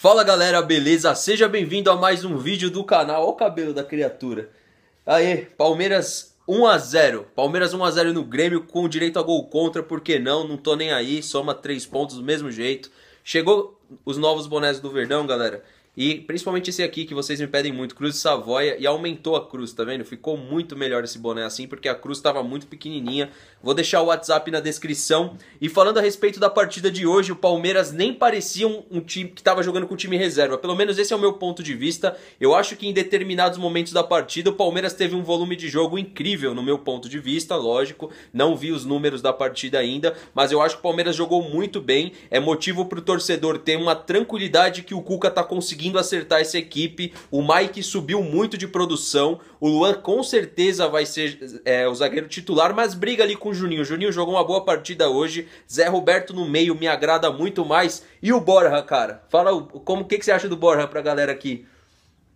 Fala galera, beleza? Seja bem-vindo a mais um vídeo do canal. Olha o cabelo da criatura. Aê, Palmeiras 1x0. Palmeiras 1x0 no Grêmio com direito a gol contra, por que não? Não tô nem aí, soma 3 pontos do mesmo jeito. Chegou os novos bonés do Verdão, galera. E principalmente esse aqui que vocês me pedem muito, Cruz de Savoia, e aumentou a cruz, tá vendo? Ficou muito melhor esse boné assim, porque a cruz estava muito pequenininha. Vou deixar o WhatsApp na descrição. E falando a respeito da partida de hoje, o Palmeiras nem parecia um, um time que estava jogando com o time reserva. Pelo menos esse é o meu ponto de vista. Eu acho que em determinados momentos da partida, o Palmeiras teve um volume de jogo incrível, no meu ponto de vista, lógico. Não vi os números da partida ainda, mas eu acho que o Palmeiras jogou muito bem. É motivo para o torcedor ter uma tranquilidade que o Cuca está conseguindo conseguindo acertar essa equipe. O Mike subiu muito de produção. O Luan com certeza vai ser é, o zagueiro titular, mas briga ali com o Juninho. O Juninho jogou uma boa partida hoje. Zé Roberto no meio me agrada muito mais. E o Borja, cara? Fala como que, que você acha do Borja pra galera aqui?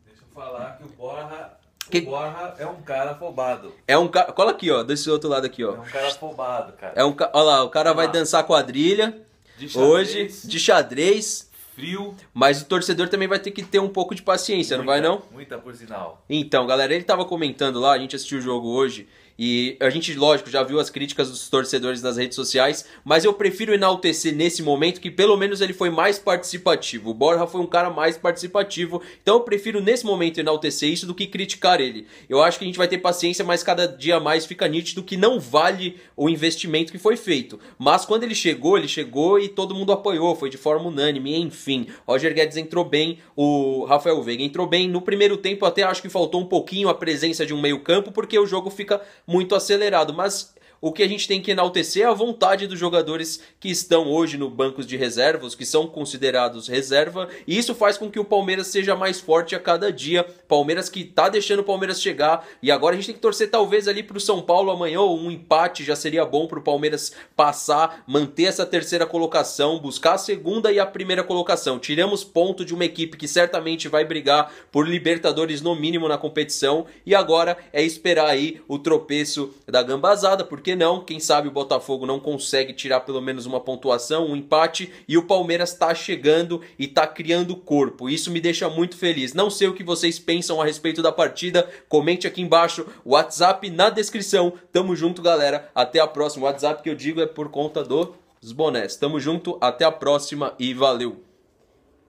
Deixa eu falar que o Borja que... O Borja é um cara afobado. É um cara. Cola aqui, ó, desse outro lado aqui, ó. É um cara afobado, cara. É um ca... Olha lá, o cara vai dançar quadrilha. De hoje, de xadrez frio. Mas o torcedor também vai ter que ter um pouco de paciência, muita, não vai não? Muita, por sinal. Então, galera, ele estava comentando lá, a gente assistiu o jogo hoje, e a gente, lógico, já viu as críticas dos torcedores nas redes sociais, mas eu prefiro enaltecer nesse momento que pelo menos ele foi mais participativo. O Borja foi um cara mais participativo, então eu prefiro nesse momento enaltecer isso do que criticar ele. Eu acho que a gente vai ter paciência, mas cada dia mais fica nítido que não vale o investimento que foi feito. Mas quando ele chegou, ele chegou e todo mundo apoiou, foi de forma unânime, enfim. Roger Guedes entrou bem, o Rafael Veiga entrou bem. No primeiro tempo até acho que faltou um pouquinho a presença de um meio-campo, porque o jogo fica muito acelerado. Mas o que a gente tem que enaltecer é a vontade dos jogadores que estão hoje no bancos de reservas, que são considerados reserva, e isso faz com que o Palmeiras seja mais forte a cada dia. Palmeiras que tá deixando o Palmeiras chegar, e agora a gente tem que torcer talvez ali pro São Paulo amanhã, ou um empate já seria bom pro Palmeiras passar, manter essa terceira colocação, buscar a segunda e a primeira colocação. Tiramos ponto de uma equipe que certamente vai brigar por Libertadores no mínimo na competição, e agora é esperar aí o tropeço da gambazada, porque que não? Quem sabe o Botafogo não consegue tirar pelo menos uma pontuação, um empate, e o Palmeiras está chegando e está criando corpo. Isso me deixa muito feliz. Não sei o que vocês pensam a respeito da partida. Comente aqui embaixo, WhatsApp na descrição. Tamo junto, galera. Até a próxima. O WhatsApp que eu digo é por conta dos bonés. Tamo junto, até a próxima e valeu!